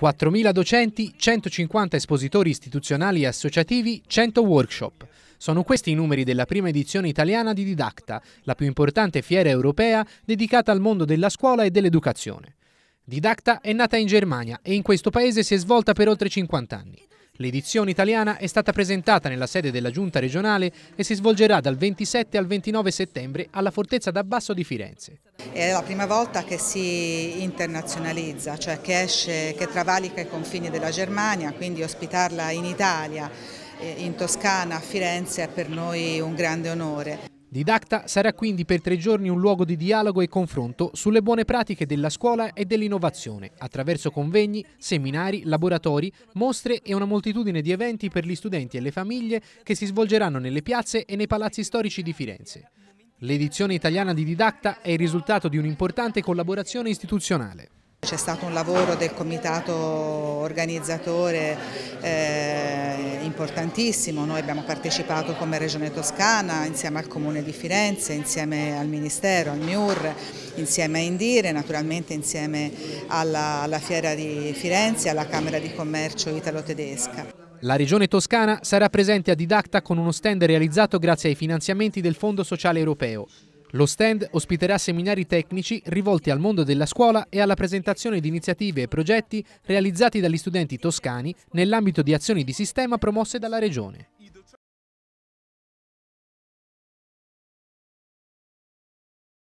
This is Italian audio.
4.000 docenti, 150 espositori istituzionali e associativi, 100 workshop. Sono questi i numeri della prima edizione italiana di Didacta, la più importante fiera europea dedicata al mondo della scuola e dell'educazione. Didacta è nata in Germania e in questo paese si è svolta per oltre 50 anni. L'edizione italiana è stata presentata nella sede della Giunta regionale e si svolgerà dal 27 al 29 settembre alla Fortezza d'Abbasso di Firenze. È la prima volta che si internazionalizza, cioè che esce, che travalica i confini della Germania, quindi ospitarla in Italia, eh, in Toscana, a Firenze è per noi un grande onore. Didacta sarà quindi per tre giorni un luogo di dialogo e confronto sulle buone pratiche della scuola e dell'innovazione, attraverso convegni, seminari, laboratori, mostre e una moltitudine di eventi per gli studenti e le famiglie che si svolgeranno nelle piazze e nei palazzi storici di Firenze. L'edizione italiana di Didacta è il risultato di un'importante collaborazione istituzionale. C'è stato un lavoro del comitato organizzatore eh, importantissimo, noi abbiamo partecipato come Regione Toscana insieme al Comune di Firenze, insieme al Ministero, al MIUR, insieme a Indire, naturalmente insieme alla, alla Fiera di Firenze e alla Camera di Commercio italo-tedesca. La regione toscana sarà presente a Didacta con uno stand realizzato grazie ai finanziamenti del Fondo Sociale Europeo. Lo stand ospiterà seminari tecnici rivolti al mondo della scuola e alla presentazione di iniziative e progetti realizzati dagli studenti toscani nell'ambito di azioni di sistema promosse dalla Regione.